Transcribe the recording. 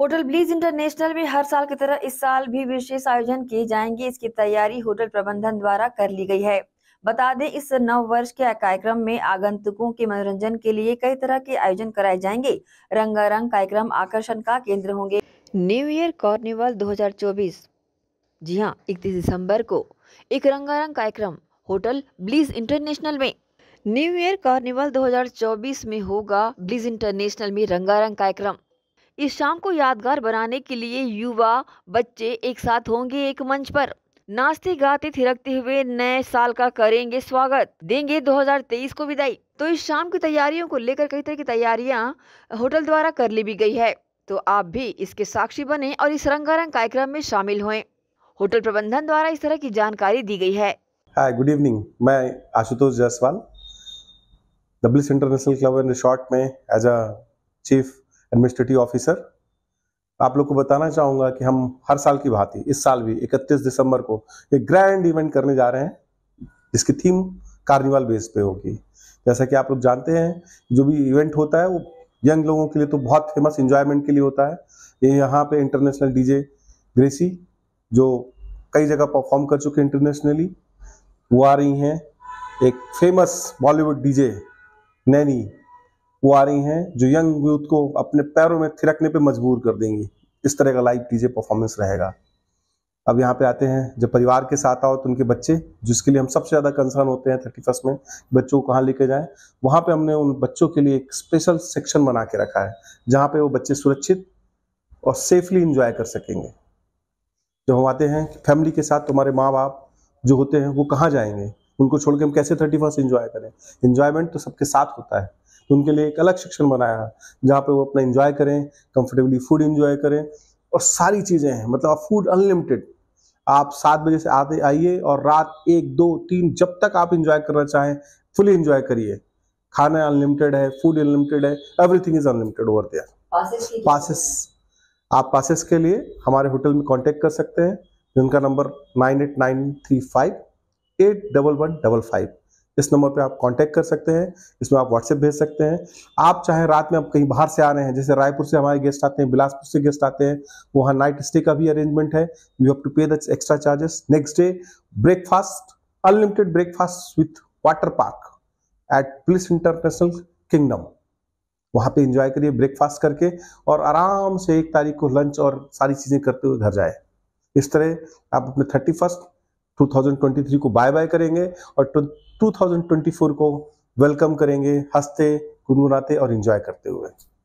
hotel bliss international में हर साल की तरह इस साल भी विशेष आयोजन किए जाएंगे इसकी तैयारी होटल प्रबंधन द्वारा कर ली गई है बता दें इस नव वर्ष के कार्यक्रम में आगंतुकों के मनोरंजन के लिए कई तरह के आयोजन कराए जाएंगे रंगारंग कार्यक्रम आकर्षण का केंद्र होंगे न्यू ईयर कार्निवल 2024 जी हाँ इकतीस दिसंबर को एक रंगारंग कार्यक्रम होटल ब्लीज इंटरनेशनल में न्यू ईयर कार्निवल 2024 में होगा ब्लीज इंटरनेशनल में रंगारंग कार्यक्रम इस शाम को यादगार बनाने के लिए युवा बच्चे एक साथ होंगे एक मंच पर नाचते गाते थिरकते हुए नए साल का करेंगे स्वागत देंगे 2023 को विदाई तो इस शाम की तैयारियों को लेकर कई तरह की तैयारियां होटल द्वारा कर ली भी गई है तो आप भी इसके साक्षी बने और इस रंगारंग कार्यक्रम में शामिल हुए होटल प्रबंधन द्वारा इस तरह की जानकारी दी गई है हाय गुड इवनिंग मैं Ashutosh Jaiswal W international club and resort में as a chief administrative officer आप लोग को बताना चाहूंगा कि हम हर साल की भांति इस साल भी 31 दिसंबर को एक ग्रैंड इवेंट करने जा रहे हैं जिसकी थीम कार्निवल बेस पे होगी जैसा कि आप लोग जानते हैं जो भी इवेंट होता है वो यंग लोगों के लिए तो बहुत फेमस इंजॉयमेंट के लिए होता है ये यहाँ पे इंटरनेशनल डीजे ग्रेसी जो कई जगह परफॉर्म कर चुके हैं इंटरनेशनली वो आ रही हैं एक फेमस बॉलीवुड डीजे नैनी वो आ रही हैं जो यंग यूथ को अपने पैरों में थिरकने पे मजबूर कर देंगी इस तरह का लाइव डीजे परफॉर्मेंस रहेगा अब यहाँ पे आते हैं जब परिवार के साथ आओ तो उनके बच्चे जिसके लिए हम सबसे ज़्यादा कंसर्न होते हैं थर्टी फर्स्ट में बच्चों को कहाँ लेके जाएं वहाँ पे हमने उन बच्चों के लिए एक स्पेशल सेक्शन बना के रखा है जहाँ पे वो बच्चे सुरक्षित और सेफली इंजॉय कर सकेंगे जब हम आते हैं फैमिली के साथ तुम्हारे माँ बाप जो होते हैं वो कहाँ जाएंगे उनको छोड़ के हम कैसे थर्टी फर्स्ट इन्जॉय करें इंजॉयमेंट तो सबके साथ होता है तो उनके लिए एक अलग सेक्शन बनाया है जहाँ पे वो अपना इंजॉय करें कंफर्टेबली फूड इंजॉय करें और सारी चीज़ें हैं मतलब आप फूड अनलिमिटेड आप सात बजे से आते आइए और रात एक दो तीन जब तक आप इंजॉय करना चाहें फुली इंजॉय करिए खाना अनलिमिटेड है फूड अनलिमिटेड है everything is unlimited over there passes आप पासिस के लिए हमारे होटल में कॉन्टेक्ट कर सकते हैं जिनका नंबर nine eight nine three five eight double one double five इस नंबर पे आप कांटेक्ट कर सकते हैं इसमें आप व्हाट्सएप भेज सकते हैं आप चाहे रात में आप कहीं बाहर से आ रहे हैं जैसे रायपुर से हमारे गेस्ट आते हैं बिलासपुर से गेस्ट आते हैं वहाँ नाइट स्टे का भी अरेंजमेंट है you have to pay the extra charges next day breakfast unlimited breakfast with water park at bliss international kingdom वहाँ पे इंजॉय करिए ब्रेकफास्ट करके और आराम से एक तारीख को लंच और सारी चीज़ें करते हुए घर जाए इस तरह आप अपने थर्टी फर्स्ट 2023 को बाय बाय करेंगे और 2024 को वेलकम करेंगे हंसते गुनगुनाते और इंजॉय करते हुए